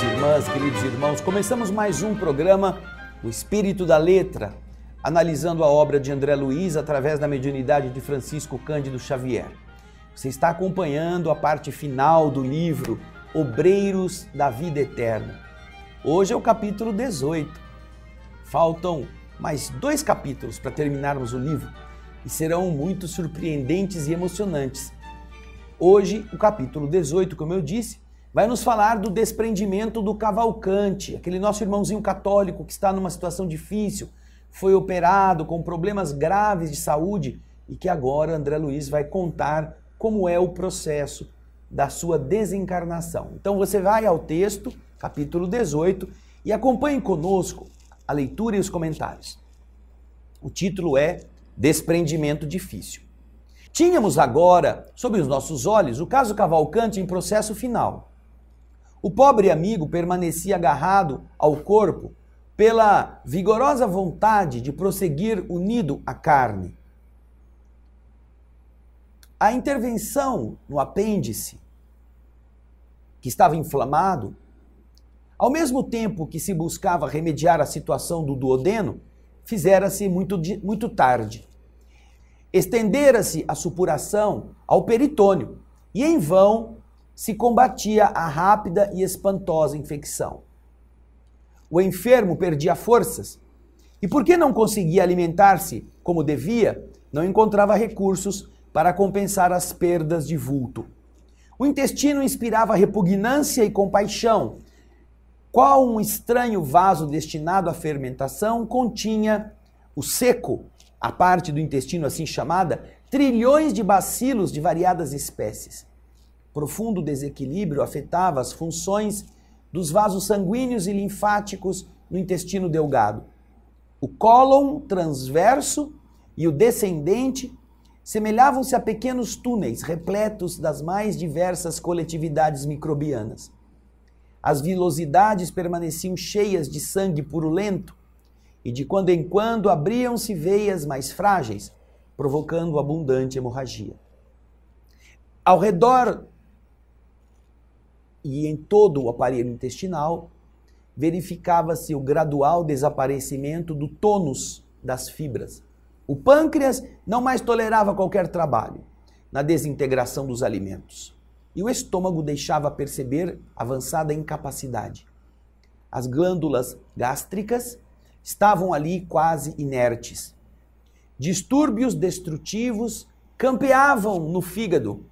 Queridas irmãs, queridos irmãos, começamos mais um programa, O Espírito da Letra, analisando a obra de André Luiz através da mediunidade de Francisco Cândido Xavier. Você está acompanhando a parte final do livro Obreiros da Vida Eterna. Hoje é o capítulo 18. Faltam mais dois capítulos para terminarmos o livro e serão muito surpreendentes e emocionantes. Hoje, o capítulo 18, como eu disse, vai nos falar do desprendimento do Cavalcante, aquele nosso irmãozinho católico que está numa situação difícil, foi operado com problemas graves de saúde e que agora André Luiz vai contar como é o processo da sua desencarnação. Então você vai ao texto, capítulo 18, e acompanhe conosco a leitura e os comentários. O título é Desprendimento Difícil. Tínhamos agora, sob os nossos olhos, o caso Cavalcante em processo final. O pobre amigo permanecia agarrado ao corpo pela vigorosa vontade de prosseguir unido à carne. A intervenção no apêndice, que estava inflamado, ao mesmo tempo que se buscava remediar a situação do duodeno, fizera-se muito, muito tarde. Estendera-se a supuração ao peritônio, e em vão se combatia a rápida e espantosa infecção. O enfermo perdia forças e, porque não conseguia alimentar-se como devia, não encontrava recursos para compensar as perdas de vulto. O intestino inspirava repugnância e compaixão. Qual um estranho vaso destinado à fermentação continha o seco, a parte do intestino assim chamada, trilhões de bacilos de variadas espécies. Profundo desequilíbrio afetava as funções dos vasos sanguíneos e linfáticos no intestino delgado. O cólon transverso e o descendente semelhavam-se a pequenos túneis repletos das mais diversas coletividades microbianas. As vilosidades permaneciam cheias de sangue purulento e de quando em quando abriam-se veias mais frágeis, provocando abundante hemorragia. Ao redor e em todo o aparelho intestinal, verificava-se o gradual desaparecimento do tônus das fibras. O pâncreas não mais tolerava qualquer trabalho na desintegração dos alimentos. E o estômago deixava perceber avançada incapacidade. As glândulas gástricas estavam ali quase inertes. Distúrbios destrutivos campeavam no fígado,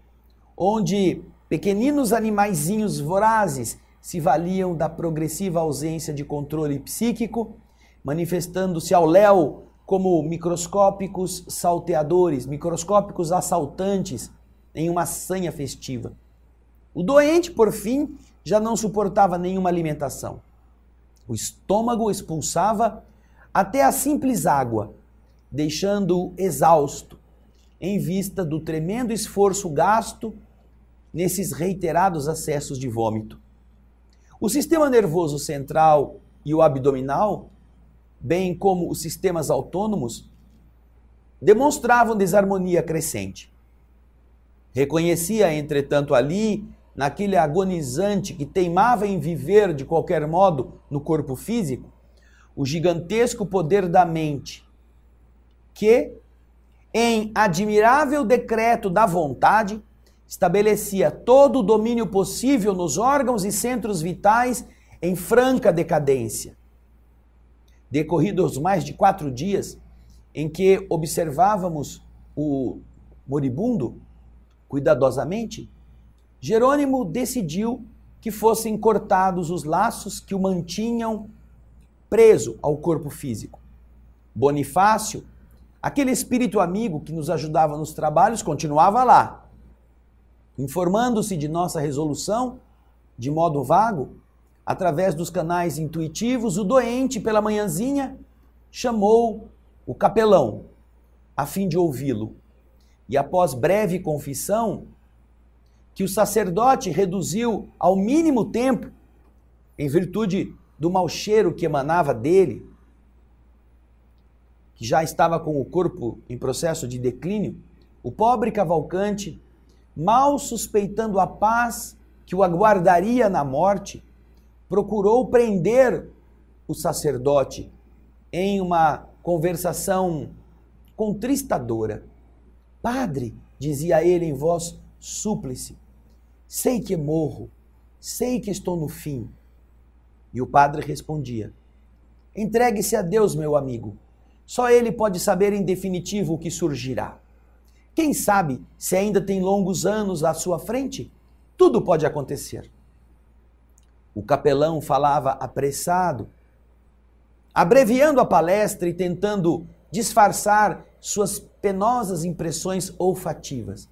onde Pequeninos animaizinhos vorazes se valiam da progressiva ausência de controle psíquico, manifestando-se ao léu como microscópicos salteadores, microscópicos assaltantes em uma sanha festiva. O doente, por fim, já não suportava nenhuma alimentação. O estômago expulsava até a simples água, deixando-o exausto, em vista do tremendo esforço gasto nesses reiterados acessos de vômito. O sistema nervoso central e o abdominal, bem como os sistemas autônomos, demonstravam desarmonia crescente. Reconhecia, entretanto, ali, naquele agonizante que teimava em viver de qualquer modo no corpo físico, o gigantesco poder da mente, que, em admirável decreto da vontade, estabelecia todo o domínio possível nos órgãos e centros vitais em franca decadência. Decorridos mais de quatro dias, em que observávamos o moribundo cuidadosamente, Jerônimo decidiu que fossem cortados os laços que o mantinham preso ao corpo físico. Bonifácio, aquele espírito amigo que nos ajudava nos trabalhos, continuava lá, informando-se de nossa resolução, de modo vago, através dos canais intuitivos, o doente, pela manhãzinha, chamou o capelão, a fim de ouvi-lo. E após breve confissão, que o sacerdote reduziu ao mínimo tempo, em virtude do mau cheiro que emanava dele, que já estava com o corpo em processo de declínio, o pobre Cavalcante mal suspeitando a paz que o aguardaria na morte, procurou prender o sacerdote em uma conversação contristadora. Padre, dizia ele em voz súplice, sei que morro, sei que estou no fim. E o padre respondia: Entregue-se a Deus, meu amigo. Só ele pode saber em definitivo o que surgirá. Quem sabe se ainda tem longos anos à sua frente? Tudo pode acontecer. O capelão falava apressado, abreviando a palestra e tentando disfarçar suas penosas impressões olfativas.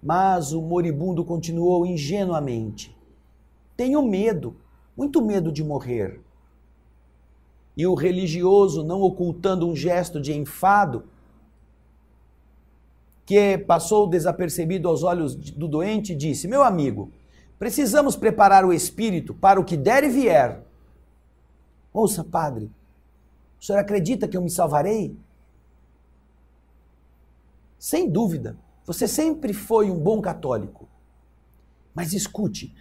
Mas o moribundo continuou ingenuamente: Tenho medo, muito medo de morrer. E o religioso, não ocultando um gesto de enfado, que passou desapercebido aos olhos do doente, disse: Meu amigo, precisamos preparar o espírito para o que der e vier. Ouça, padre, o senhor acredita que eu me salvarei? Sem dúvida, você sempre foi um bom católico. Mas escute.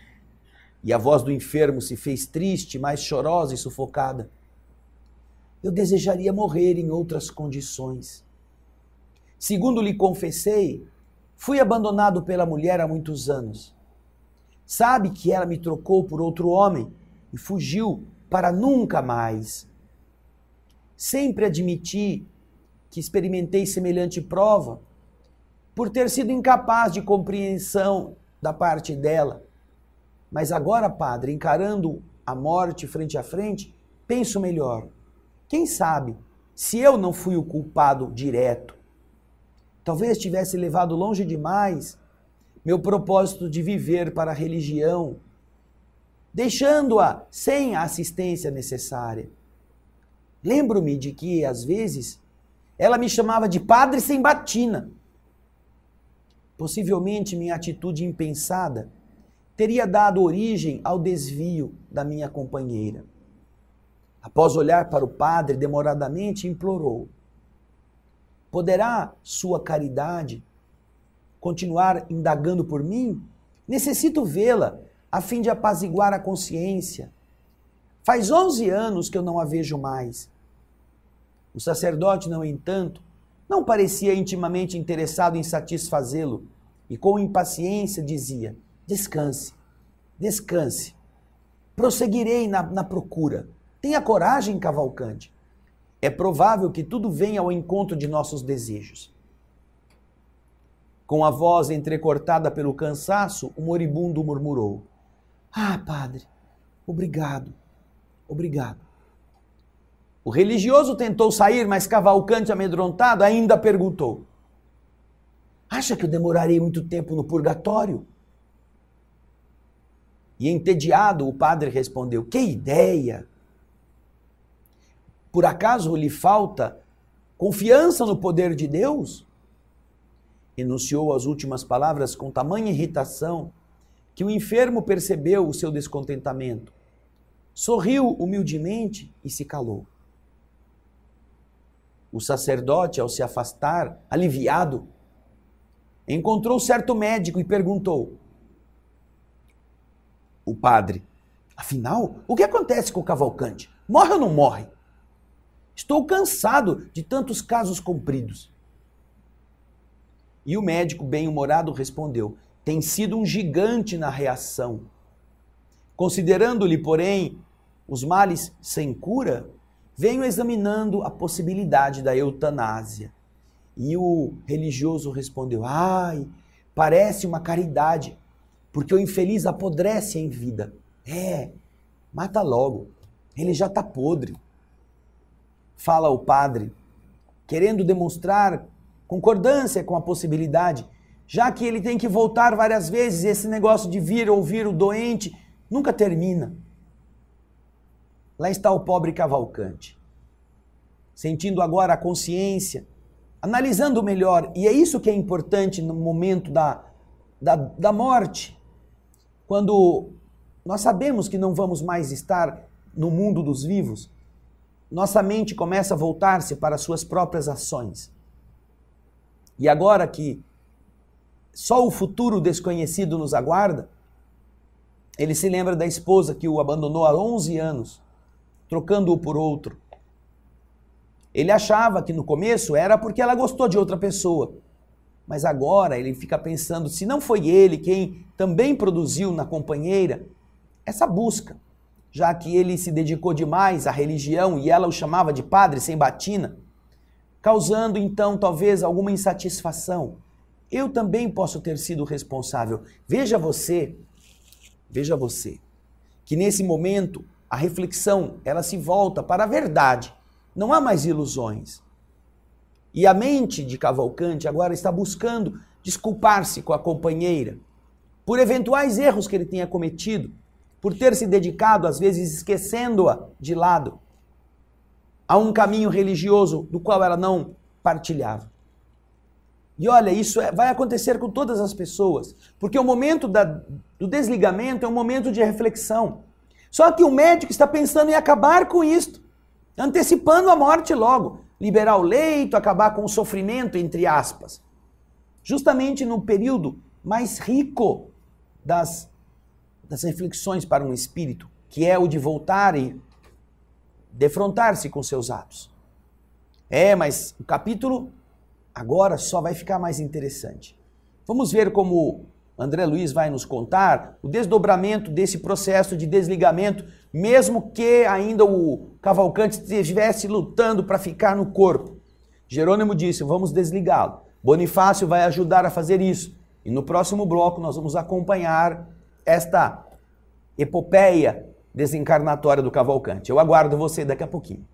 E a voz do enfermo se fez triste, mais chorosa e sufocada. Eu desejaria morrer em outras condições. Segundo lhe confessei, fui abandonado pela mulher há muitos anos. Sabe que ela me trocou por outro homem e fugiu para nunca mais. Sempre admiti que experimentei semelhante prova por ter sido incapaz de compreensão da parte dela. Mas agora, padre, encarando a morte frente a frente, penso melhor. Quem sabe se eu não fui o culpado direto? Talvez tivesse levado longe demais meu propósito de viver para a religião, deixando-a sem a assistência necessária. Lembro-me de que, às vezes, ela me chamava de padre sem batina. Possivelmente minha atitude impensada teria dado origem ao desvio da minha companheira. Após olhar para o padre demoradamente, implorou: Poderá sua caridade continuar indagando por mim? Necessito vê-la, a fim de apaziguar a consciência. Faz 11 anos que eu não a vejo mais. O sacerdote, no entanto, não parecia intimamente interessado em satisfazê-lo e, com impaciência, dizia: Descanse, descanse. Prosseguirei na, na procura. Tenha coragem, Cavalcante. É provável que tudo venha ao encontro de nossos desejos. Com a voz entrecortada pelo cansaço, o moribundo murmurou: Ah, padre, obrigado, obrigado. O religioso tentou sair, mas Cavalcante, amedrontado, ainda perguntou: Acha que eu demorarei muito tempo no purgatório? E entediado, o padre respondeu: Que ideia! Por acaso lhe falta confiança no poder de Deus? Enunciou as últimas palavras com tamanha irritação que o enfermo percebeu o seu descontentamento. Sorriu humildemente e se calou. O sacerdote, ao se afastar, aliviado, encontrou certo médico e perguntou: O padre, afinal, o que acontece com o Cavalcante? Morre ou não morre? Estou cansado de tantos casos cumpridos. E o médico bem-humorado respondeu: Tem sido um gigante na reação. Considerando-lhe, porém, os males sem cura, venho examinando a possibilidade da eutanásia. E o religioso respondeu: Ai, parece uma caridade, porque o infeliz apodrece em vida. É, mata logo, ele já está podre fala o padre, querendo demonstrar concordância com a possibilidade, já que ele tem que voltar várias vezes, esse negócio de vir ouvir o doente nunca termina. Lá está o pobre Cavalcante, sentindo agora a consciência, analisando melhor, e é isso que é importante no momento da, da, da morte, quando nós sabemos que não vamos mais estar no mundo dos vivos, nossa mente começa a voltar-se para suas próprias ações. E agora que só o futuro desconhecido nos aguarda, ele se lembra da esposa que o abandonou há 11 anos, trocando-o por outro. Ele achava que no começo era porque ela gostou de outra pessoa, mas agora ele fica pensando se não foi ele quem também produziu na companheira essa busca já que ele se dedicou demais à religião e ela o chamava de padre sem batina, causando então talvez alguma insatisfação. Eu também posso ter sido responsável. Veja você, veja você, que nesse momento a reflexão ela se volta para a verdade. Não há mais ilusões. E a mente de Cavalcante agora está buscando desculpar-se com a companheira por eventuais erros que ele tenha cometido por ter se dedicado, às vezes esquecendo-a de lado, a um caminho religioso do qual ela não partilhava. E olha, isso é, vai acontecer com todas as pessoas, porque o momento da, do desligamento é um momento de reflexão. Só que o médico está pensando em acabar com isto, antecipando a morte logo, liberar o leito, acabar com o sofrimento, entre aspas. Justamente no período mais rico das das reflexões para um espírito, que é o de voltar e defrontar-se com seus atos. É, mas o capítulo agora só vai ficar mais interessante. Vamos ver como André Luiz vai nos contar o desdobramento desse processo de desligamento, mesmo que ainda o Cavalcante estivesse lutando para ficar no corpo. Jerônimo disse: vamos desligá-lo. Bonifácio vai ajudar a fazer isso. E no próximo bloco nós vamos acompanhar esta epopeia desencarnatória do Cavalcante. Eu aguardo você daqui a pouquinho.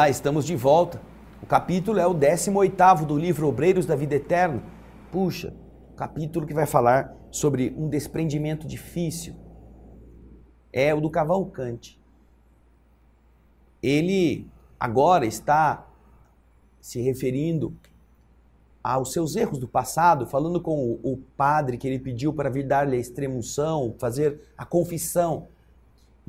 Olá, estamos de volta. O capítulo é o 18 do livro Obreiros da Vida Eterna. Puxa, capítulo que vai falar sobre um desprendimento difícil. É o do Cavalcante. Ele agora está se referindo aos seus erros do passado, falando com o, o padre que ele pediu para vir dar-lhe a extremunção, fazer a confissão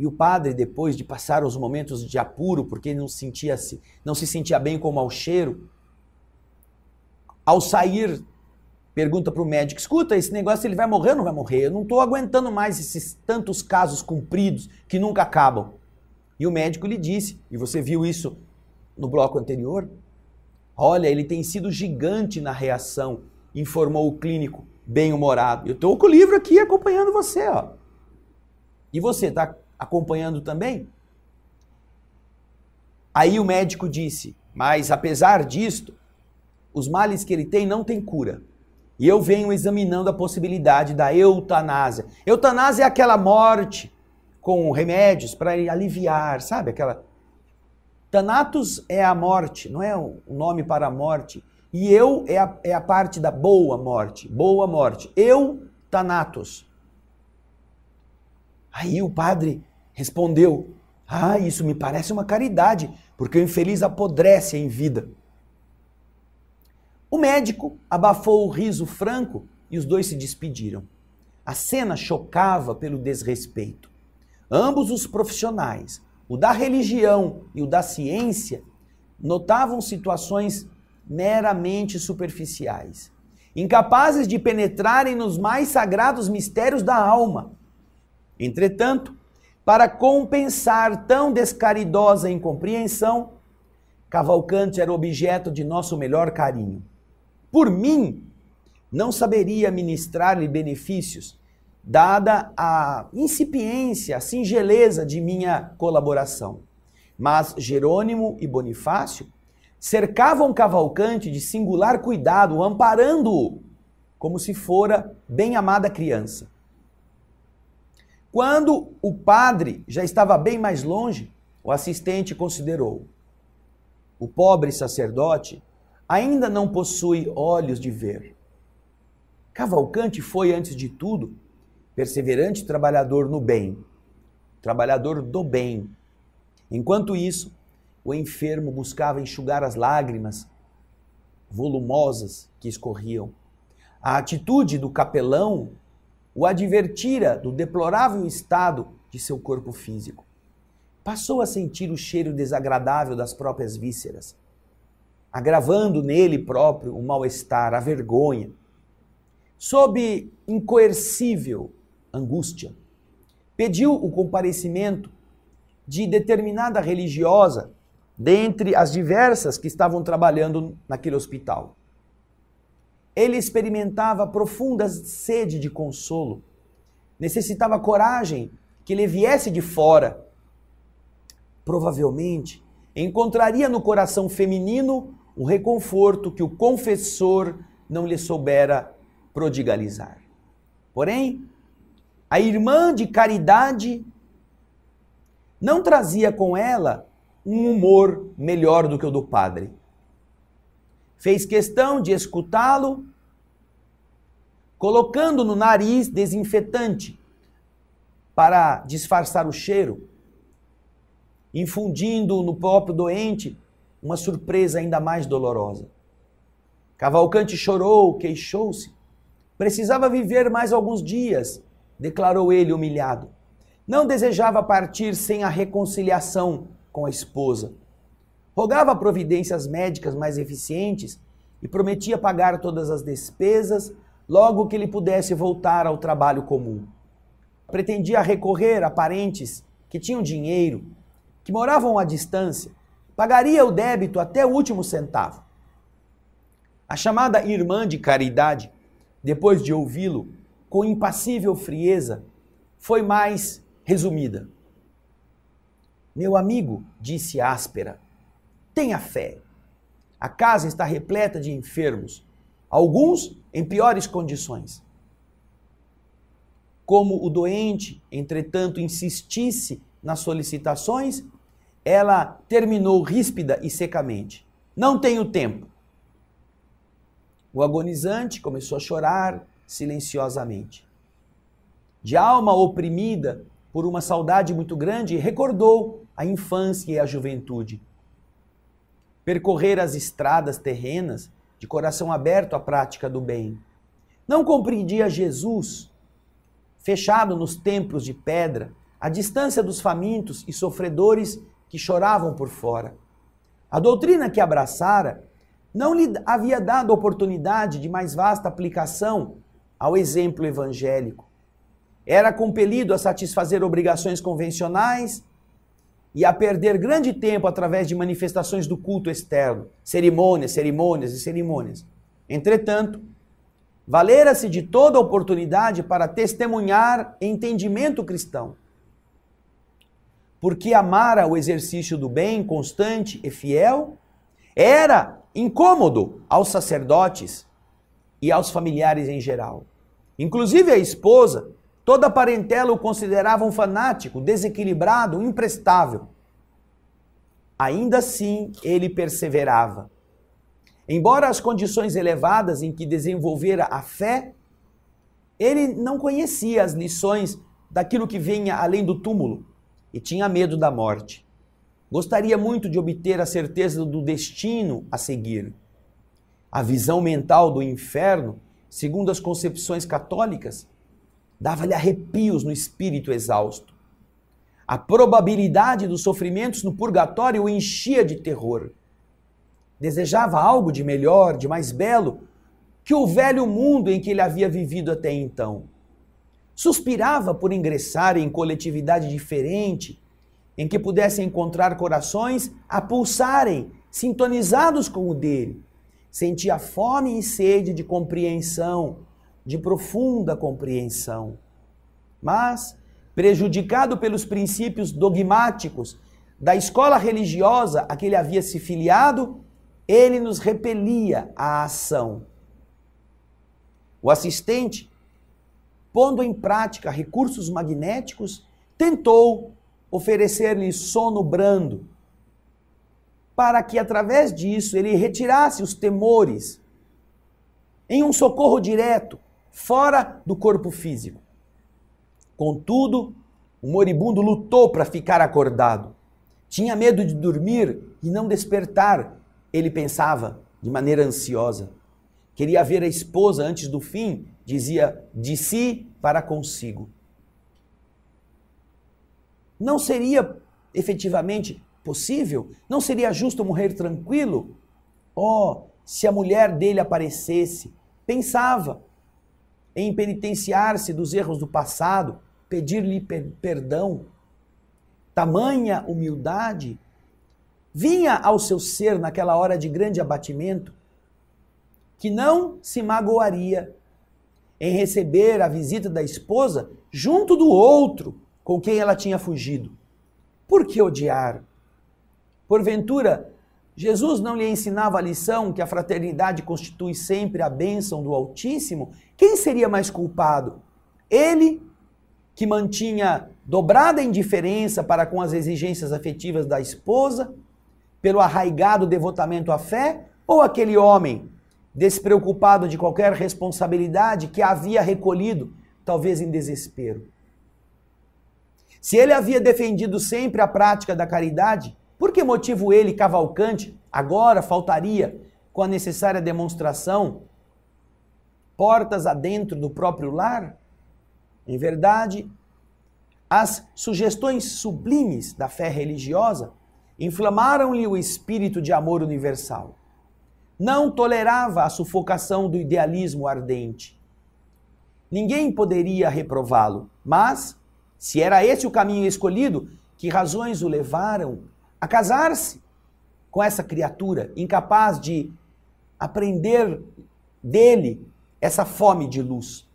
e o padre, depois de passar os momentos de apuro, porque não, sentia -se, não se sentia bem com o mau cheiro, ao sair, pergunta para o médico: escuta, esse negócio ele vai morrer ou não vai morrer? Eu não estou aguentando mais esses tantos casos cumpridos que nunca acabam. E o médico lhe disse, e você viu isso no bloco anterior: olha, ele tem sido gigante na reação, informou o clínico, bem-humorado. Eu estou com o livro aqui acompanhando você, ó. E você está acompanhando também. Aí o médico disse: Mas apesar disto, os males que ele tem não têm cura. E eu venho examinando a possibilidade da eutanásia. Eutanásia é aquela morte com remédios para aliviar, sabe? Aquela. Thanatos é a morte, não é o nome para a morte. E eu é a, é a parte da boa morte. Boa morte. Eu, Thanatos. Aí o padre Respondeu: Ah, isso me parece uma caridade, porque o infeliz apodrece em vida. O médico abafou o riso franco e os dois se despediram. A cena chocava pelo desrespeito. Ambos os profissionais, o da religião e o da ciência, notavam situações meramente superficiais, incapazes de penetrarem nos mais sagrados mistérios da alma. Entretanto, para compensar tão descaridosa incompreensão, Cavalcante era objeto de nosso melhor carinho. Por mim, não saberia ministrar-lhe benefícios, dada a incipiência, a singeleza de minha colaboração. Mas Jerônimo e Bonifácio cercavam Cavalcante de singular cuidado, amparando-o como se fora bem-amada criança. Quando o padre já estava bem mais longe, o assistente considerou: o pobre sacerdote ainda não possui olhos de ver. Cavalcante foi, antes de tudo, perseverante trabalhador no bem, trabalhador do bem. Enquanto isso, o enfermo buscava enxugar as lágrimas volumosas que escorriam. A atitude do capelão o advertira do deplorável estado de seu corpo físico. Passou a sentir o cheiro desagradável das próprias vísceras, agravando nele próprio o mal-estar, a vergonha. Sob incoercível angústia, pediu o comparecimento de determinada religiosa dentre as diversas que estavam trabalhando naquele hospital. Ele experimentava profunda sede de consolo. Necessitava coragem que ele viesse de fora. Provavelmente encontraria no coração feminino o reconforto que o confessor não lhe soubera prodigalizar. Porém, a irmã de caridade não trazia com ela um humor melhor do que o do padre fez questão de escutá-lo, colocando no nariz desinfetante para disfarçar o cheiro, infundindo no próprio doente uma surpresa ainda mais dolorosa. Cavalcante chorou, queixou-se. Precisava viver mais alguns dias, declarou ele humilhado. Não desejava partir sem a reconciliação com a esposa. Rogava providências médicas mais eficientes e prometia pagar todas as despesas logo que ele pudesse voltar ao trabalho comum. Pretendia recorrer a parentes que tinham dinheiro, que moravam à distância, pagaria o débito até o último centavo. A chamada irmã de caridade, depois de ouvi-lo com impassível frieza, foi mais resumida. Meu amigo, disse áspera, Tenha fé. A casa está repleta de enfermos, alguns em piores condições. Como o doente, entretanto, insistisse nas solicitações, ela terminou ríspida e secamente. Não tenho tempo. O agonizante começou a chorar silenciosamente. De alma oprimida por uma saudade muito grande, recordou a infância e a juventude percorrer as estradas terrenas de coração aberto à prática do bem. Não compreendia Jesus, fechado nos templos de pedra, à distância dos famintos e sofredores que choravam por fora. A doutrina que abraçara não lhe havia dado oportunidade de mais vasta aplicação ao exemplo evangélico. Era compelido a satisfazer obrigações convencionais e a perder grande tempo através de manifestações do culto externo, cerimônias, cerimônias e cerimônias. Entretanto, valera-se de toda oportunidade para testemunhar entendimento cristão. Porque amara o exercício do bem constante e fiel era incômodo aos sacerdotes e aos familiares em geral. Inclusive a esposa, Toda a parentela o considerava um fanático, desequilibrado, imprestável. Ainda assim, ele perseverava. Embora as condições elevadas em que desenvolvera a fé, ele não conhecia as lições daquilo que vinha além do túmulo e tinha medo da morte. Gostaria muito de obter a certeza do destino a seguir. A visão mental do inferno, segundo as concepções católicas, dava-lhe arrepios no espírito exausto. A probabilidade dos sofrimentos no purgatório o enchia de terror. Desejava algo de melhor, de mais belo, que o velho mundo em que ele havia vivido até então. Suspirava por ingressar em coletividade diferente, em que pudesse encontrar corações a pulsarem, sintonizados com o dele. Sentia fome e sede de compreensão, de profunda compreensão. Mas, prejudicado pelos princípios dogmáticos da escola religiosa a que ele havia se filiado, ele nos repelia a ação. O assistente, pondo em prática recursos magnéticos, tentou oferecer-lhe sono brando, para que através disso ele retirasse os temores em um socorro direto fora do corpo físico. Contudo, o moribundo lutou para ficar acordado. Tinha medo de dormir e não despertar, ele pensava, de maneira ansiosa. Queria ver a esposa antes do fim, dizia de si para consigo. Não seria efetivamente possível? Não seria justo morrer tranquilo? Oh, se a mulher dele aparecesse, pensava, em penitenciar-se dos erros do passado, pedir-lhe per perdão. Tamanha humildade vinha ao seu ser naquela hora de grande abatimento, que não se magoaria em receber a visita da esposa junto do outro com quem ela tinha fugido. Por que odiar? Porventura, Jesus não lhe ensinava a lição que a fraternidade constitui sempre a bênção do Altíssimo? Quem seria mais culpado? Ele, que mantinha dobrada indiferença para com as exigências afetivas da esposa, pelo arraigado devotamento à fé, ou aquele homem, despreocupado de qualquer responsabilidade, que havia recolhido, talvez em desespero? Se ele havia defendido sempre a prática da caridade, por que motivo ele, Cavalcante, agora faltaria com a necessária demonstração portas adentro do próprio lar? Em verdade, as sugestões sublimes da fé religiosa inflamaram-lhe o espírito de amor universal. Não tolerava a sufocação do idealismo ardente. Ninguém poderia reprová-lo, mas, se era esse o caminho escolhido, que razões o levaram a casar-se com essa criatura, incapaz de aprender dele essa fome de luz?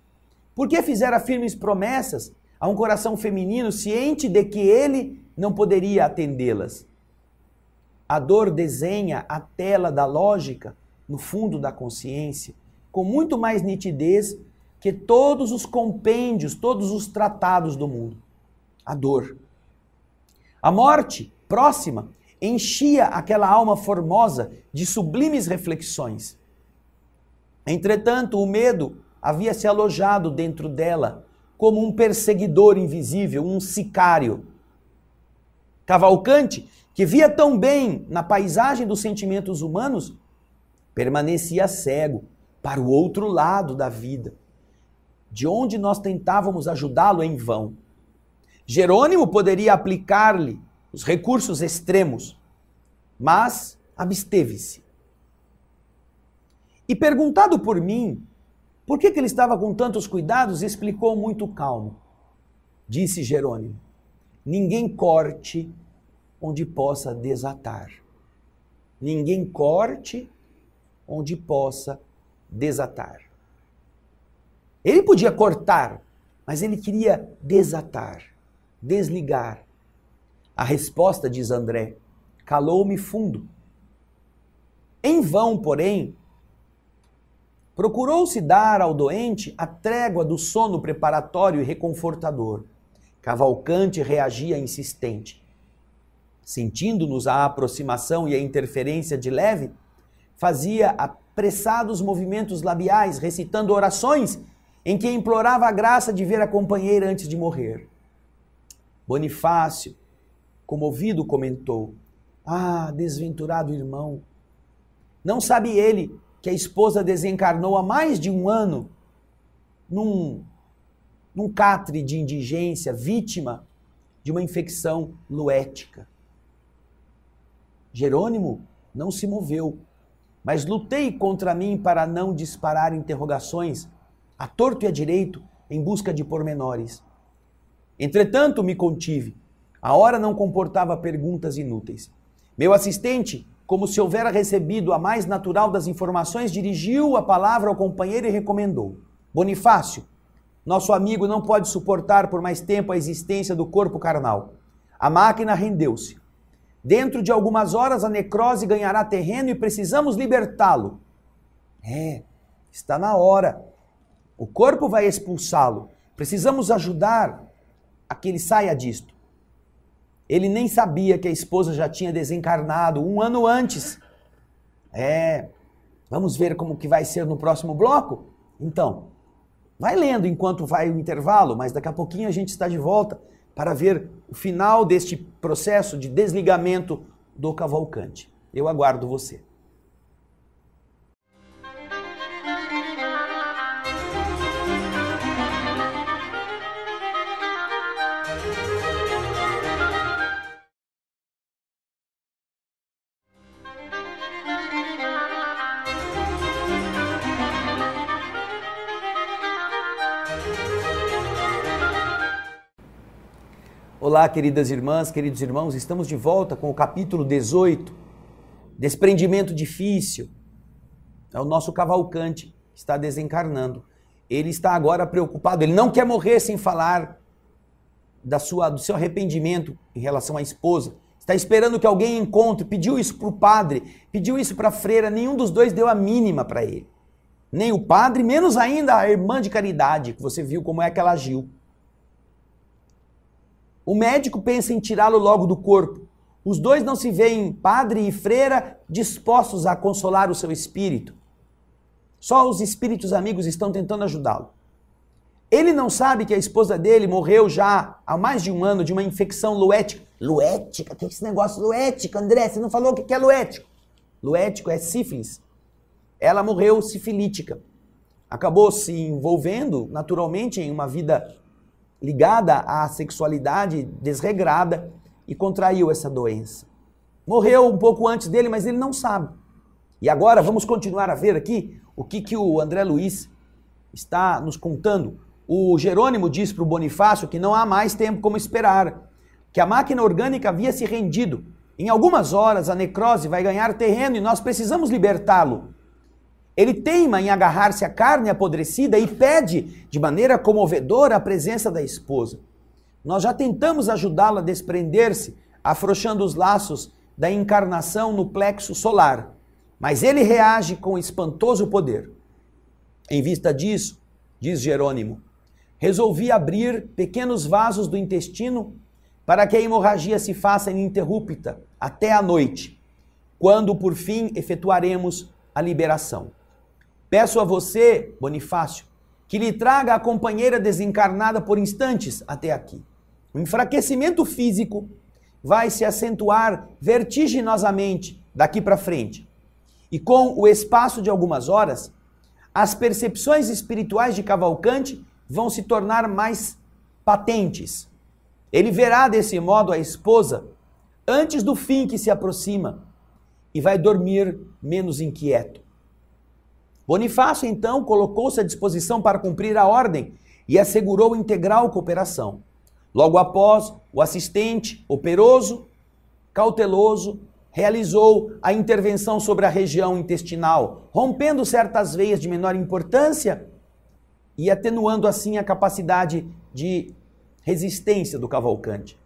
Por que fizera firmes promessas a um coração feminino ciente de que ele não poderia atendê-las? A dor desenha a tela da lógica no fundo da consciência com muito mais nitidez que todos os compêndios, todos os tratados do mundo. A dor. A morte próxima enchia aquela alma formosa de sublimes reflexões. Entretanto, o medo havia se alojado dentro dela como um perseguidor invisível, um sicário. Cavalcante, que via tão bem na paisagem dos sentimentos humanos, permanecia cego para o outro lado da vida, de onde nós tentávamos ajudá-lo em vão. Jerônimo poderia aplicar-lhe os recursos extremos, mas absteve-se. E perguntado por mim por que, que ele estava com tantos cuidados, explicou muito calmo. Disse Jerônimo: Ninguém corte onde possa desatar. Ninguém corte onde possa desatar. Ele podia cortar, mas ele queria desatar, desligar, a resposta, diz André, calou-me fundo. Em vão, porém, procurou-se dar ao doente a trégua do sono preparatório e reconfortador. Cavalcante reagia insistente. Sentindo-nos a aproximação e a interferência de leve, fazia apressados movimentos labiais, recitando orações em que implorava a graça de ver a companheira antes de morrer. Bonifácio, comovido, comentou: Ah, desventurado irmão! Não sabe ele que a esposa desencarnou há mais de um ano num, num catre de indigência, vítima de uma infecção luética. Jerônimo não se moveu, mas lutei contra mim para não disparar interrogações, a torto e a direito, em busca de pormenores. Entretanto, me contive a hora não comportava perguntas inúteis. Meu assistente, como se houvera recebido a mais natural das informações, dirigiu a palavra ao companheiro e recomendou: Bonifácio, nosso amigo não pode suportar por mais tempo a existência do corpo carnal. A máquina rendeu-se. Dentro de algumas horas a necrose ganhará terreno e precisamos libertá-lo. É, está na hora. O corpo vai expulsá-lo. Precisamos ajudar a que ele saia disto. Ele nem sabia que a esposa já tinha desencarnado um ano antes. É, vamos ver como que vai ser no próximo bloco? Então, vai lendo enquanto vai o intervalo, mas daqui a pouquinho a gente está de volta para ver o final deste processo de desligamento do Cavalcante. Eu aguardo você. Olá, queridas irmãs, queridos irmãos, estamos de volta com o capítulo 18, Desprendimento Difícil. É o nosso cavalcante que está desencarnando. Ele está agora preocupado, ele não quer morrer sem falar da sua, do seu arrependimento em relação à esposa. Está esperando que alguém encontre, pediu isso para o padre, pediu isso para a freira, nenhum dos dois deu a mínima para ele. Nem o padre, menos ainda a irmã de caridade, que você viu como é que ela agiu. O médico pensa em tirá-lo logo do corpo. Os dois não se veem, padre e freira, dispostos a consolar o seu espírito. Só os espíritos amigos estão tentando ajudá-lo. Ele não sabe que a esposa dele morreu já há mais de um ano de uma infecção luética. Luética? O que é esse negócio luético, André? Você não falou o que é luético? Luético é sífilis. Ela morreu sifilítica. Acabou se envolvendo naturalmente em uma vida ligada à sexualidade desregrada e contraiu essa doença. Morreu um pouco antes dele, mas ele não sabe. E agora vamos continuar a ver aqui o que, que o André Luiz está nos contando. O Jerônimo diz para o Bonifácio que não há mais tempo como esperar, que a máquina orgânica havia se rendido. Em algumas horas a necrose vai ganhar terreno e nós precisamos libertá-lo. Ele teima em agarrar-se à carne apodrecida e pede, de maneira comovedora, a presença da esposa. Nós já tentamos ajudá-lo a desprender-se, afrouxando os laços da encarnação no plexo solar, mas ele reage com espantoso poder. Em vista disso, diz Jerônimo, resolvi abrir pequenos vasos do intestino para que a hemorragia se faça ininterrupta até a noite, quando por fim efetuaremos a liberação. Peço a você, Bonifácio, que lhe traga a companheira desencarnada por instantes até aqui. O enfraquecimento físico vai se acentuar vertiginosamente daqui para frente. E com o espaço de algumas horas, as percepções espirituais de Cavalcante vão se tornar mais patentes. Ele verá desse modo a esposa antes do fim que se aproxima e vai dormir menos inquieto. Bonifácio, então, colocou-se à disposição para cumprir a ordem e assegurou integral cooperação. Logo após, o assistente, operoso, cauteloso, realizou a intervenção sobre a região intestinal, rompendo certas veias de menor importância e atenuando assim a capacidade de resistência do cavalcante.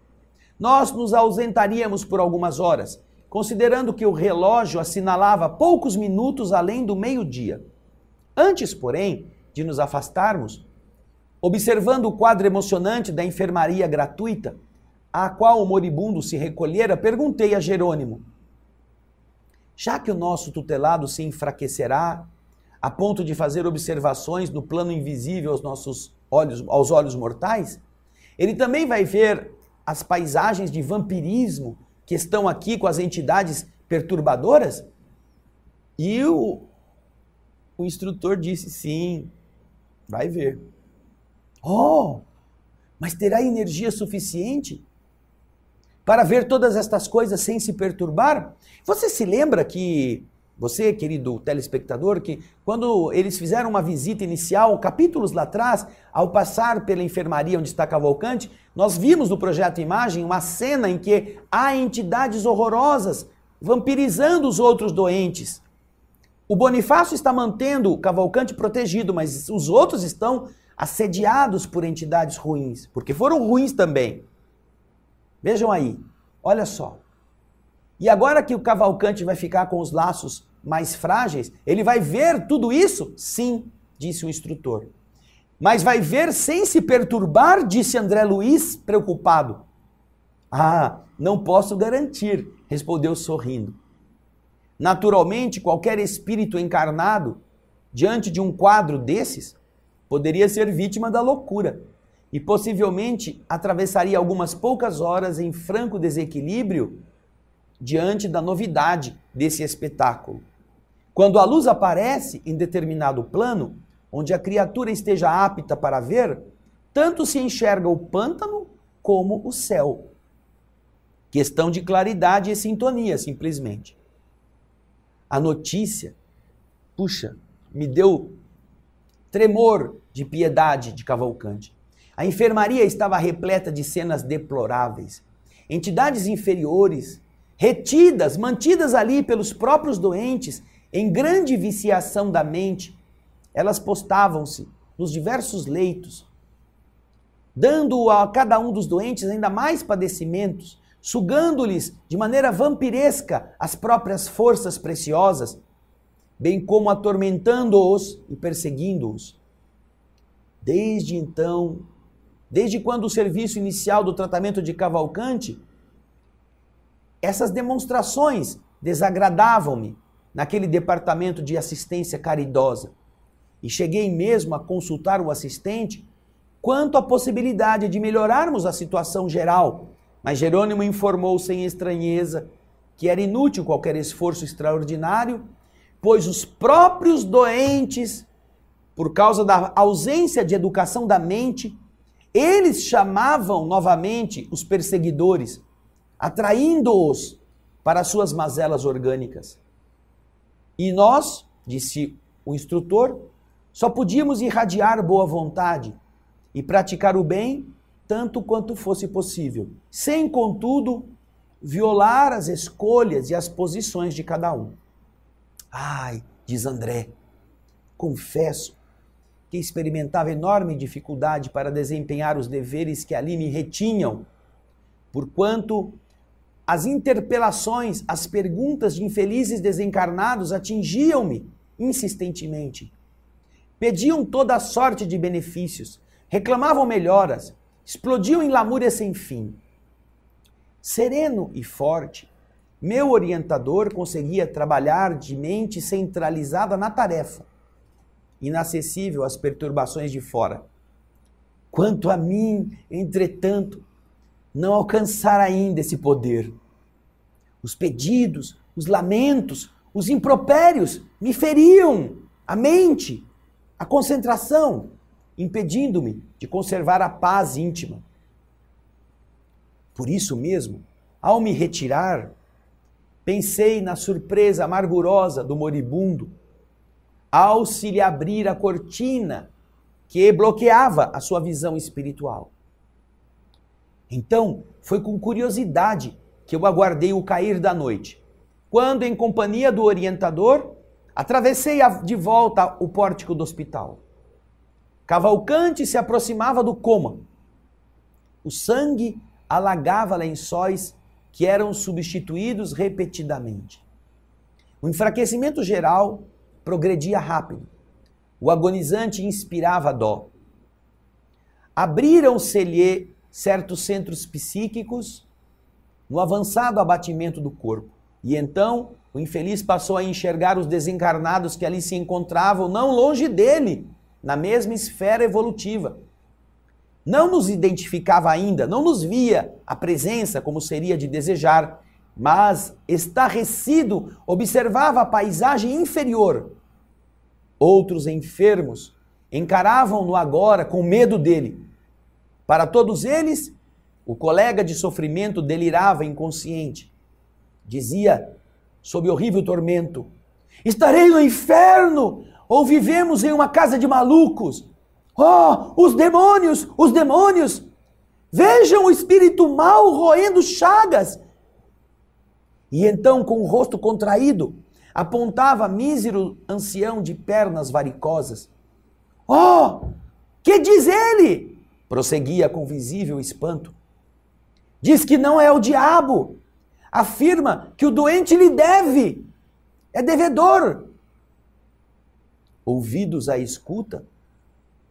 Nós nos ausentaríamos por algumas horas, considerando que o relógio assinalava poucos minutos além do meio-dia. Antes, porém, de nos afastarmos, observando o quadro emocionante da enfermaria gratuita, à qual o moribundo se recolhera, perguntei a Jerônimo: Já que o nosso tutelado se enfraquecerá a ponto de fazer observações no plano invisível aos nossos olhos, aos olhos mortais, ele também vai ver as paisagens de vampirismo que estão aqui com as entidades perturbadoras? E o o instrutor disse: sim, vai ver. Oh, mas terá energia suficiente para ver todas estas coisas sem se perturbar? Você se lembra que você, querido telespectador, que quando eles fizeram uma visita inicial, capítulos lá atrás, ao passar pela enfermaria onde está Cavalcante, nós vimos no projeto Imagem uma cena em que há entidades horrorosas vampirizando os outros doentes. O Bonifácio está mantendo o Cavalcante protegido, mas os outros estão assediados por entidades ruins, porque foram ruins também. Vejam aí, olha só. E agora que o Cavalcante vai ficar com os laços mais frágeis, ele vai ver tudo isso? Sim, disse o instrutor. Mas vai ver sem se perturbar, disse André Luiz, preocupado. Ah, não posso garantir, respondeu sorrindo. Naturalmente, qualquer espírito encarnado, diante de um quadro desses, poderia ser vítima da loucura e possivelmente atravessaria algumas poucas horas em franco desequilíbrio diante da novidade desse espetáculo. Quando a luz aparece em determinado plano, onde a criatura esteja apta para ver, tanto se enxerga o pântano como o céu. Questão de claridade e sintonia, simplesmente a notícia, puxa, me deu tremor de piedade de Cavalcante. A enfermaria estava repleta de cenas deploráveis. Entidades inferiores, retidas, mantidas ali pelos próprios doentes, em grande viciação da mente, elas postavam-se nos diversos leitos, dando a cada um dos doentes ainda mais padecimentos, sugando-lhes de maneira vampiresca as próprias forças preciosas, bem como atormentando-os e perseguindo-os. Desde então, desde quando o serviço inicial do tratamento de Cavalcante, essas demonstrações desagradavam-me naquele departamento de assistência caridosa. E cheguei mesmo a consultar o assistente quanto à possibilidade de melhorarmos a situação geral mas Jerônimo informou sem estranheza que era inútil qualquer esforço extraordinário, pois os próprios doentes, por causa da ausência de educação da mente, eles chamavam novamente os perseguidores, atraindo-os para suas mazelas orgânicas. E nós, disse o instrutor, só podíamos irradiar boa vontade e praticar o bem tanto quanto fosse possível, sem, contudo, violar as escolhas e as posições de cada um. Ai, diz André, confesso que experimentava enorme dificuldade para desempenhar os deveres que ali me retinham, porquanto as interpelações, as perguntas de infelizes desencarnados atingiam-me insistentemente. Pediam toda a sorte de benefícios, reclamavam melhoras, explodiu em lamúria sem fim. Sereno e forte, meu orientador conseguia trabalhar de mente centralizada na tarefa, inacessível às perturbações de fora. Quanto a mim, entretanto, não alcançar ainda esse poder. Os pedidos, os lamentos, os impropérios me feriam a mente, a concentração, impedindo-me de conservar a paz íntima. Por isso mesmo, ao me retirar, pensei na surpresa amargurosa do moribundo, ao se lhe abrir a cortina que bloqueava a sua visão espiritual. Então, foi com curiosidade que eu aguardei o cair da noite, quando, em companhia do orientador, atravessei de volta o pórtico do hospital. Cavalcante se aproximava do coma. O sangue alagava lençóis que eram substituídos repetidamente. O enfraquecimento geral progredia rápido. O agonizante inspirava dó. Abriram-se-lhe certos centros psíquicos no avançado abatimento do corpo. E então o infeliz passou a enxergar os desencarnados que ali se encontravam, não longe dele, na mesma esfera evolutiva. Não nos identificava ainda, não nos via a presença como seria de desejar, mas estarrecido observava a paisagem inferior. Outros enfermos encaravam-no agora com medo dele. Para todos eles, o colega de sofrimento delirava inconsciente. Dizia, sob horrível tormento: Estarei no inferno! Ou vivemos em uma casa de malucos? Oh, os demônios, os demônios! Vejam o espírito mal roendo chagas! E então, com o rosto contraído, apontava mísero ancião de pernas varicosas. Oh, que diz ele? Prosseguia com visível espanto. Diz que não é o diabo. Afirma que o doente lhe deve. É devedor ouvidos à escuta,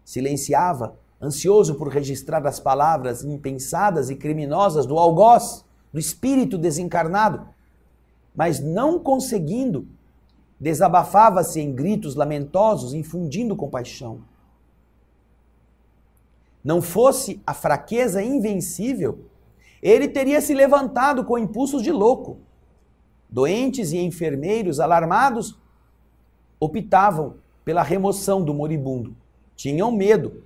silenciava, ansioso por registrar as palavras impensadas e criminosas do algoz, do espírito desencarnado, mas não conseguindo, desabafava-se em gritos lamentosos, infundindo compaixão. Não fosse a fraqueza invencível, ele teria se levantado com impulsos de louco. Doentes e enfermeiros alarmados optavam pela remoção do moribundo. Tinham medo.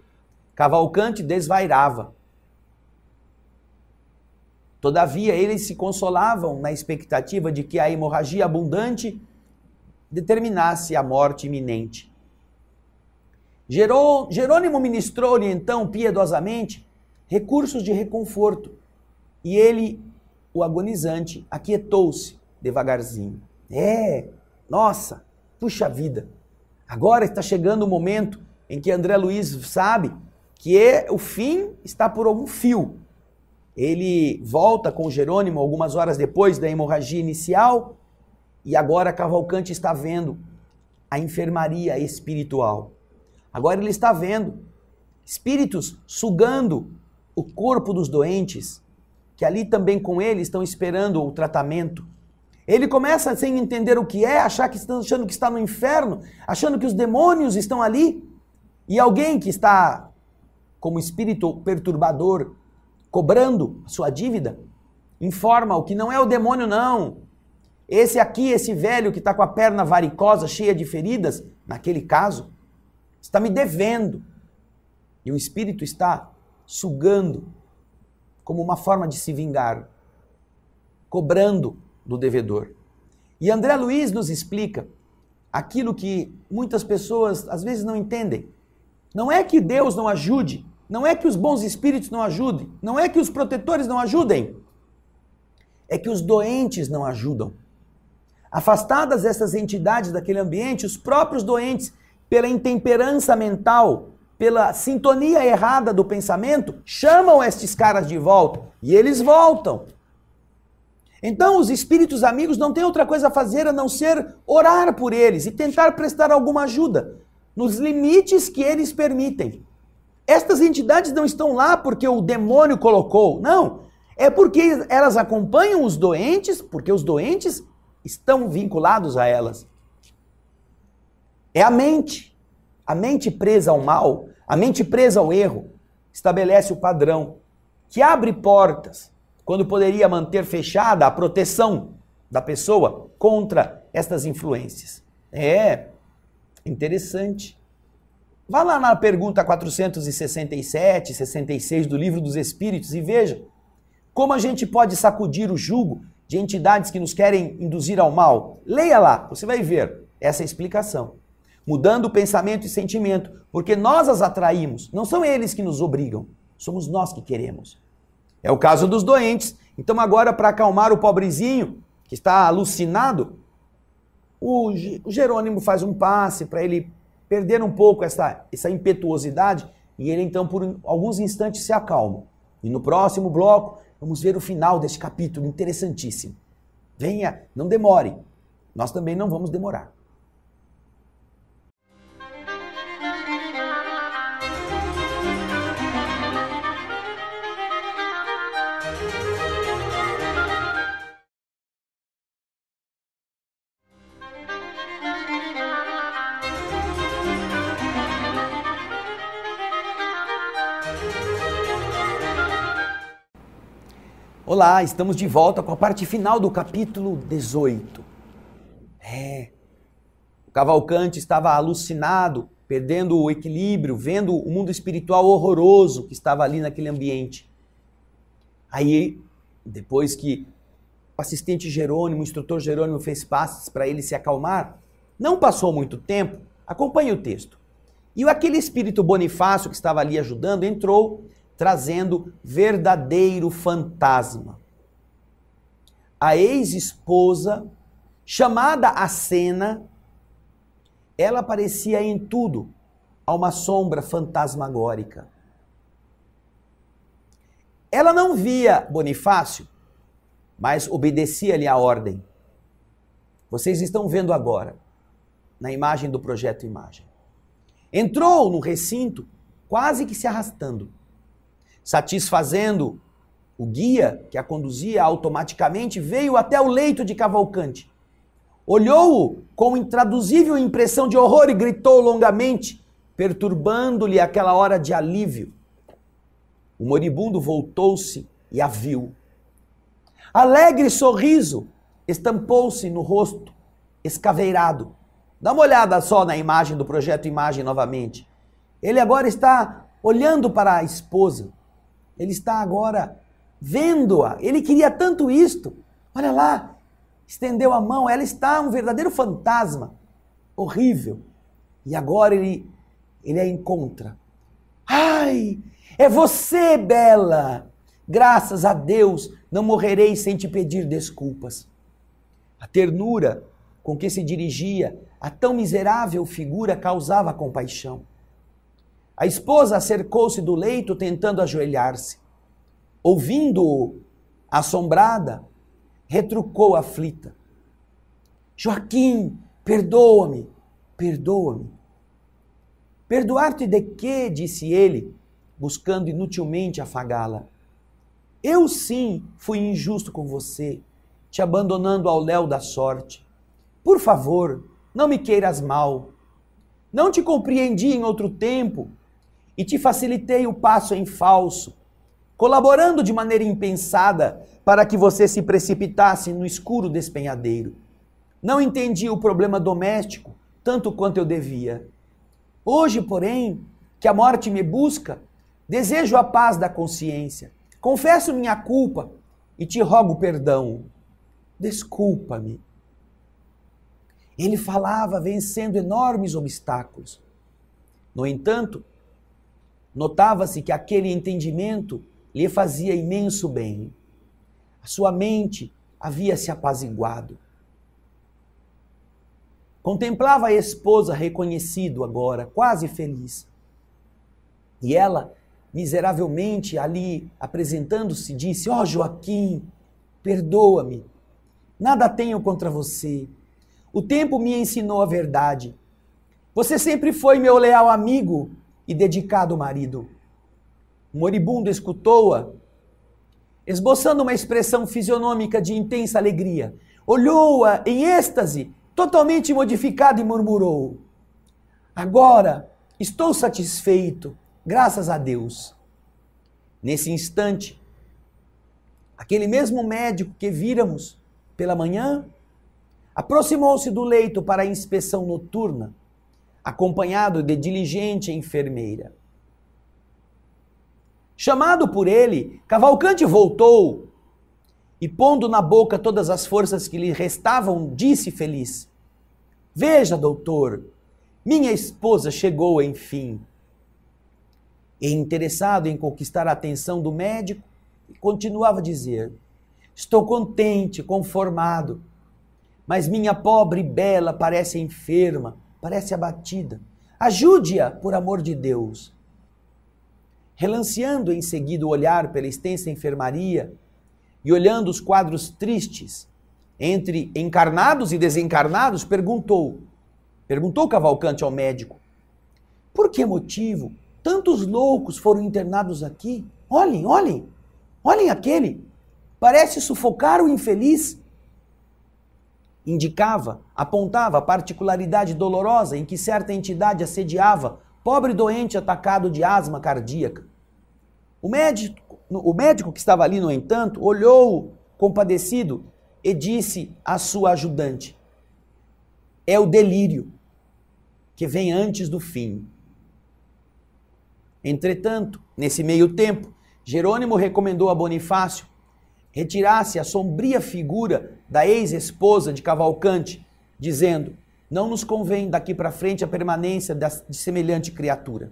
Cavalcante desvairava. Todavia, eles se consolavam na expectativa de que a hemorragia abundante determinasse a morte iminente. Jerônimo ministrou-lhe então piedosamente recursos de reconforto e ele, o agonizante, aquietou-se devagarzinho. É, nossa, puxa vida, Agora está chegando o momento em que André Luiz sabe que é, o fim está por algum fio. Ele volta com Jerônimo algumas horas depois da hemorragia inicial e agora Cavalcante está vendo a enfermaria espiritual. Agora ele está vendo espíritos sugando o corpo dos doentes, que ali também com ele estão esperando o tratamento. Ele começa sem entender o que é, achar que está, achando que está no inferno, achando que os demônios estão ali. E alguém que está como espírito perturbador cobrando sua dívida, informa o que não é o demônio não. Esse aqui, esse velho que está com a perna varicosa, cheia de feridas, naquele caso, está me devendo. E o espírito está sugando como uma forma de se vingar, cobrando do devedor. E André Luiz nos explica aquilo que muitas pessoas às vezes não entendem. Não é que Deus não ajude, não é que os bons espíritos não ajudem, não é que os protetores não ajudem. É que os doentes não ajudam. Afastadas essas entidades daquele ambiente, os próprios doentes, pela intemperança mental, pela sintonia errada do pensamento, chamam estes caras de volta e eles voltam. Então, os espíritos amigos não têm outra coisa a fazer a não ser orar por eles e tentar prestar alguma ajuda, nos limites que eles permitem. Estas entidades não estão lá porque o demônio colocou, não. É porque elas acompanham os doentes, porque os doentes estão vinculados a elas. É a mente. A mente presa ao mal, a mente presa ao erro, estabelece o padrão que abre portas quando poderia manter fechada a proteção da pessoa contra estas influências. É interessante. Vá lá na pergunta 467, 66 do Livro dos Espíritos e veja como a gente pode sacudir o jugo de entidades que nos querem induzir ao mal. Leia lá, você vai ver essa explicação. Mudando o pensamento e sentimento, porque nós as atraímos, não são eles que nos obrigam, somos nós que queremos. É o caso dos doentes. Então, agora, para acalmar o pobrezinho que está alucinado, o Jerônimo faz um passe para ele perder um pouco essa, essa impetuosidade e ele, então, por alguns instantes, se acalma. E no próximo bloco, vamos ver o final deste capítulo interessantíssimo. Venha, não demore. Nós também não vamos demorar. Olá, estamos de volta com a parte final do capítulo 18. É. O Cavalcante estava alucinado, perdendo o equilíbrio, vendo o mundo espiritual horroroso que estava ali naquele ambiente. Aí, depois que o assistente Jerônimo, o instrutor Jerônimo fez passes para ele se acalmar, não passou muito tempo, acompanhe o texto. E aquele espírito Bonifácio que estava ali ajudando entrou trazendo verdadeiro fantasma. A ex-esposa, chamada a cena, ela parecia em tudo a uma sombra fantasmagórica. Ela não via Bonifácio, mas obedecia-lhe a ordem. Vocês estão vendo agora, na imagem do projeto Imagem. Entrou no recinto, quase que se arrastando. Satisfazendo o guia que a conduzia automaticamente veio até o leito de Cavalcante. Olhou-o com intraduzível impressão de horror e gritou longamente, perturbando-lhe aquela hora de alívio. O moribundo voltou-se e a viu. Alegre sorriso estampou-se no rosto escaveirado. Dá uma olhada só na imagem do projeto Imagem novamente. Ele agora está olhando para a esposa ele está agora vendo-a. Ele queria tanto isto. Olha lá, estendeu a mão. Ela está um verdadeiro fantasma, horrível. E agora ele, ele a encontra. Ai, é você, Bela! Graças a Deus, não morrerei sem te pedir desculpas. A ternura com que se dirigia a tão miserável figura causava compaixão. A esposa acercou-se do leito tentando ajoelhar-se. Ouvindo-o, assombrada, retrucou aflita: Joaquim, perdoa-me, perdoa-me. Perdoar-te de quê? disse ele, buscando inutilmente afagá-la. Eu sim fui injusto com você, te abandonando ao léu da sorte. Por favor, não me queiras mal. Não te compreendi em outro tempo, e te facilitei o passo em falso, colaborando de maneira impensada para que você se precipitasse no escuro despenhadeiro. Não entendi o problema doméstico tanto quanto eu devia. Hoje, porém, que a morte me busca, desejo a paz da consciência. Confesso minha culpa e te rogo perdão. Desculpa-me. Ele falava vencendo enormes obstáculos. No entanto, Notava-se que aquele entendimento lhe fazia imenso bem. A sua mente havia se apaziguado. Contemplava a esposa reconhecido agora, quase feliz. E ela, miseravelmente ali apresentando-se, disse: Ó oh, Joaquim, perdoa-me. Nada tenho contra você. O tempo me ensinou a verdade. Você sempre foi meu leal amigo e dedicado marido. O moribundo escutou-a, esboçando uma expressão fisionômica de intensa alegria. Olhou-a em êxtase, totalmente modificado, e murmurou: Agora estou satisfeito, graças a Deus. Nesse instante, aquele mesmo médico que víramos pela manhã aproximou-se do leito para a inspeção noturna acompanhado de diligente enfermeira. Chamado por ele, Cavalcante voltou e, pondo na boca todas as forças que lhe restavam, disse feliz: Veja, doutor, minha esposa chegou enfim. E é interessado em conquistar a atenção do médico, continuava a dizer: Estou contente, conformado, mas minha pobre Bela parece enferma parece abatida. Ajude-a, por amor de Deus. Relanceando em seguida o olhar pela extensa enfermaria e olhando os quadros tristes entre encarnados e desencarnados, perguntou, perguntou Cavalcante ao médico: Por que motivo tantos loucos foram internados aqui? Olhem, olhem, olhem aquele. Parece sufocar o infeliz indicava, apontava a particularidade dolorosa em que certa entidade assediava pobre doente atacado de asma cardíaca. O médico, o médico que estava ali, no entanto, olhou compadecido e disse à sua ajudante: É o delírio que vem antes do fim. Entretanto, nesse meio tempo, Jerônimo recomendou a Bonifácio retirasse a sombria figura da ex-esposa de Cavalcante, dizendo: Não nos convém daqui para frente a permanência de semelhante criatura.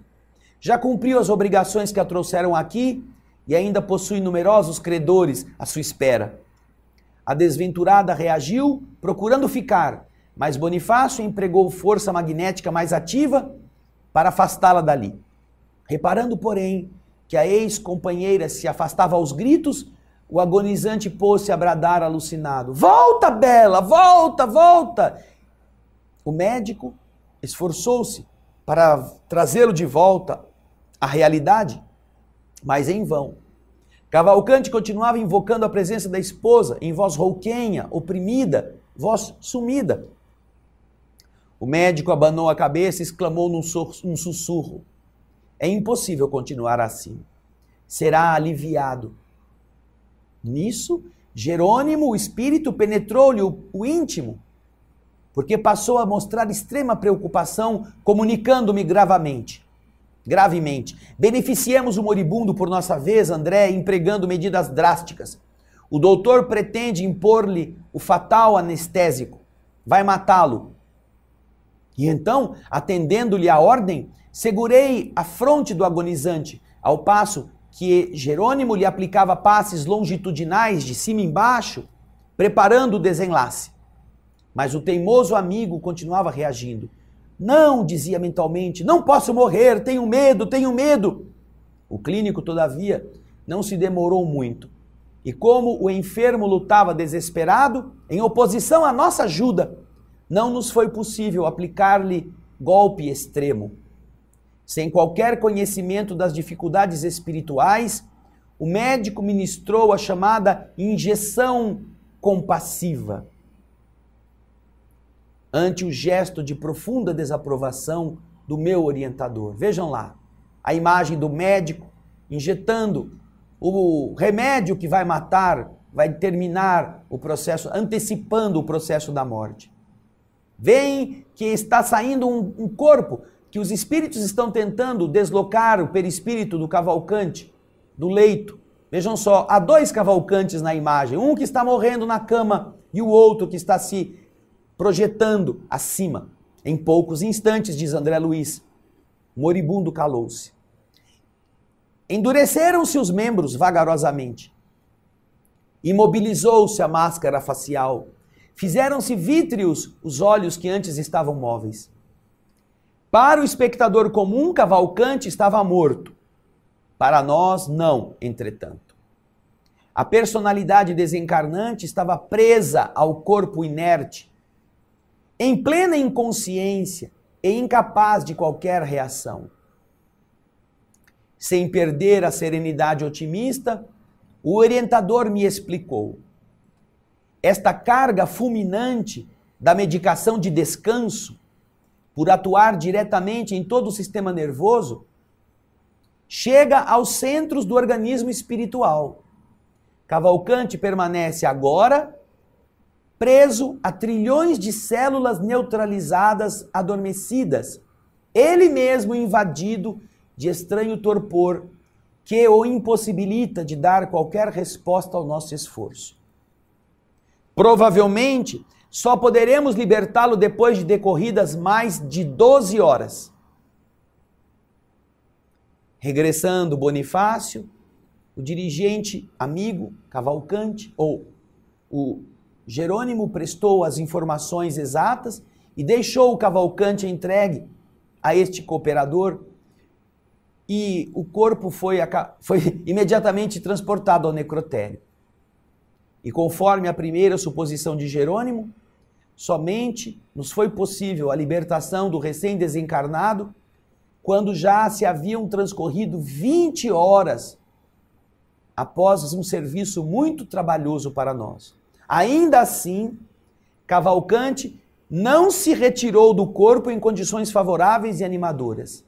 Já cumpriu as obrigações que a trouxeram aqui e ainda possui numerosos credores à sua espera. A desventurada reagiu, procurando ficar, mas Bonifácio empregou força magnética mais ativa para afastá-la dali. Reparando, porém, que a ex-companheira se afastava aos gritos, o agonizante pôs-se a bradar alucinado: Volta, Bela, volta, volta! O médico esforçou-se para trazê-lo de volta à realidade, mas em vão. Cavalcante continuava invocando a presença da esposa em voz rouquenha, oprimida, voz sumida. O médico abanou a cabeça e exclamou num, num sussurro: É impossível continuar assim. Será aliviado Nisso, Jerônimo, o espírito, penetrou-lhe o, o íntimo, porque passou a mostrar extrema preocupação, comunicando-me gravemente. Gravemente. Beneficiemos o moribundo por nossa vez, André, empregando medidas drásticas. O doutor pretende impor-lhe o fatal anestésico. Vai matá-lo. E então, atendendo-lhe a ordem, segurei a fronte do agonizante, ao passo que Jerônimo lhe aplicava passes longitudinais de cima e embaixo, preparando o desenlace. Mas o teimoso amigo continuava reagindo. Não, dizia mentalmente, não posso morrer, tenho medo, tenho medo. O clínico, todavia, não se demorou muito. E como o enfermo lutava desesperado, em oposição à nossa ajuda, não nos foi possível aplicar-lhe golpe extremo sem qualquer conhecimento das dificuldades espirituais, o médico ministrou a chamada injeção compassiva. Ante o gesto de profunda desaprovação do meu orientador. Vejam lá a imagem do médico injetando o remédio que vai matar, vai terminar o processo, antecipando o processo da morte. Vem que está saindo um, um corpo que os espíritos estão tentando deslocar o perispírito do cavalcante, do leito. Vejam só, há dois cavalcantes na imagem, um que está morrendo na cama e o outro que está se projetando acima. Em poucos instantes, diz André Luiz, moribundo calou-se. Endureceram-se os membros vagarosamente. Imobilizou-se a máscara facial. Fizeram-se vítreos os olhos que antes estavam móveis. Para o espectador comum, Cavalcante estava morto. Para nós, não, entretanto. A personalidade desencarnante estava presa ao corpo inerte, em plena inconsciência e incapaz de qualquer reação. Sem perder a serenidade otimista, o orientador me explicou. Esta carga fulminante da medicação de descanso por atuar diretamente em todo o sistema nervoso, chega aos centros do organismo espiritual. Cavalcante permanece agora preso a trilhões de células neutralizadas adormecidas, ele mesmo invadido de estranho torpor que o impossibilita de dar qualquer resposta ao nosso esforço. Provavelmente, só poderemos libertá-lo depois de decorridas mais de 12 horas. Regressando Bonifácio, o dirigente amigo Cavalcante ou o Jerônimo prestou as informações exatas e deixou o Cavalcante entregue a este cooperador e o corpo foi, foi imediatamente transportado ao necrotério. E conforme a primeira suposição de Jerônimo, Somente nos foi possível a libertação do recém-desencarnado quando já se haviam transcorrido 20 horas após um serviço muito trabalhoso para nós. Ainda assim, Cavalcante não se retirou do corpo em condições favoráveis e animadoras.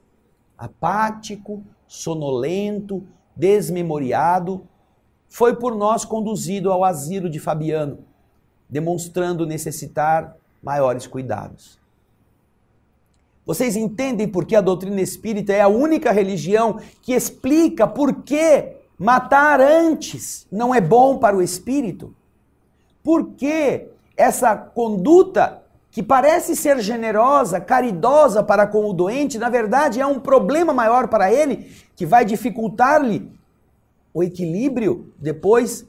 Apático, sonolento, desmemoriado, foi por nós conduzido ao asilo de Fabiano demonstrando necessitar maiores cuidados. Vocês entendem por que a doutrina espírita é a única religião que explica por que matar antes não é bom para o espírito? Por que essa conduta que parece ser generosa, caridosa para com o doente, na verdade é um problema maior para ele, que vai dificultar-lhe o equilíbrio depois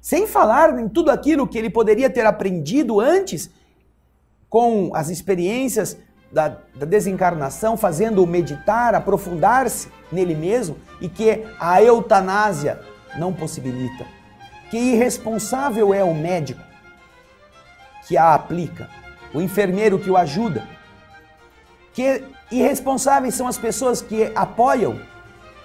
sem falar em tudo aquilo que ele poderia ter aprendido antes com as experiências da, da desencarnação, fazendo-o meditar, aprofundar-se nele mesmo e que a eutanásia não possibilita. Que irresponsável é o médico que a aplica, o enfermeiro que o ajuda. Que irresponsáveis são as pessoas que apoiam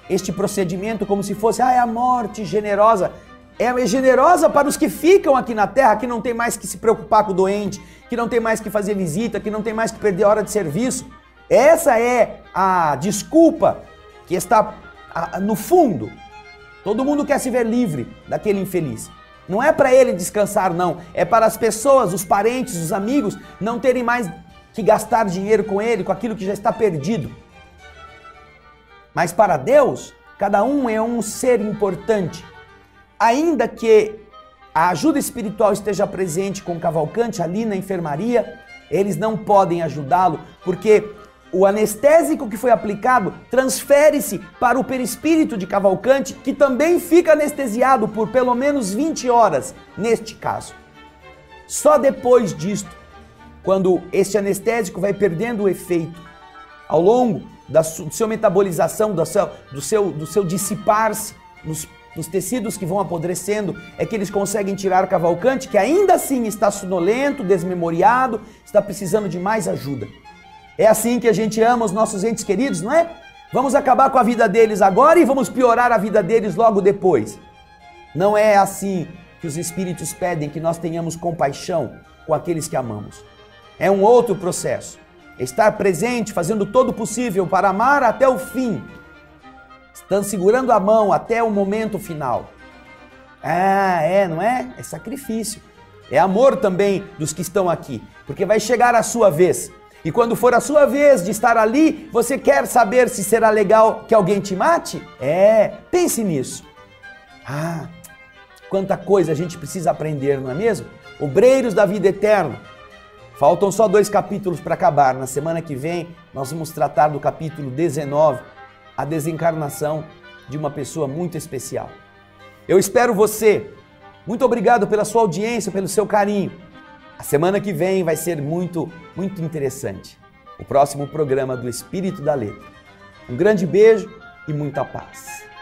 este procedimento como se fosse ah, é a morte generosa é generosa para os que ficam aqui na terra, que não tem mais que se preocupar com o doente, que não tem mais que fazer visita, que não tem mais que perder hora de serviço. Essa é a desculpa que está no fundo. Todo mundo quer se ver livre daquele infeliz. Não é para ele descansar, não. É para as pessoas, os parentes, os amigos, não terem mais que gastar dinheiro com ele, com aquilo que já está perdido. Mas para Deus, cada um é um ser importante ainda que a ajuda espiritual esteja presente com Cavalcante ali na enfermaria, eles não podem ajudá-lo, porque o anestésico que foi aplicado transfere-se para o perispírito de Cavalcante, que também fica anestesiado por pelo menos 20 horas, neste caso. Só depois disto, quando este anestésico vai perdendo o efeito, ao longo da sua, metabolização, do seu, do seu, do seu dissipar-se nos dos tecidos que vão apodrecendo, é que eles conseguem tirar o cavalcante, que ainda assim está sonolento, desmemoriado, está precisando de mais ajuda. É assim que a gente ama os nossos entes queridos, não é? Vamos acabar com a vida deles agora e vamos piorar a vida deles logo depois. Não é assim que os espíritos pedem que nós tenhamos compaixão com aqueles que amamos. É um outro processo. É estar presente, fazendo todo o possível para amar até o fim, estão segurando a mão até o momento final. Ah, é, não é? É sacrifício. É amor também dos que estão aqui, porque vai chegar a sua vez. E quando for a sua vez de estar ali, você quer saber se será legal que alguém te mate? É, pense nisso. Ah, quanta coisa a gente precisa aprender, não é mesmo? Obreiros da vida eterna. Faltam só dois capítulos para acabar. Na semana que vem, nós vamos tratar do capítulo 19 a desencarnação de uma pessoa muito especial. Eu espero você. Muito obrigado pela sua audiência, pelo seu carinho. A semana que vem vai ser muito, muito interessante. O próximo programa do Espírito da Letra. Um grande beijo e muita paz.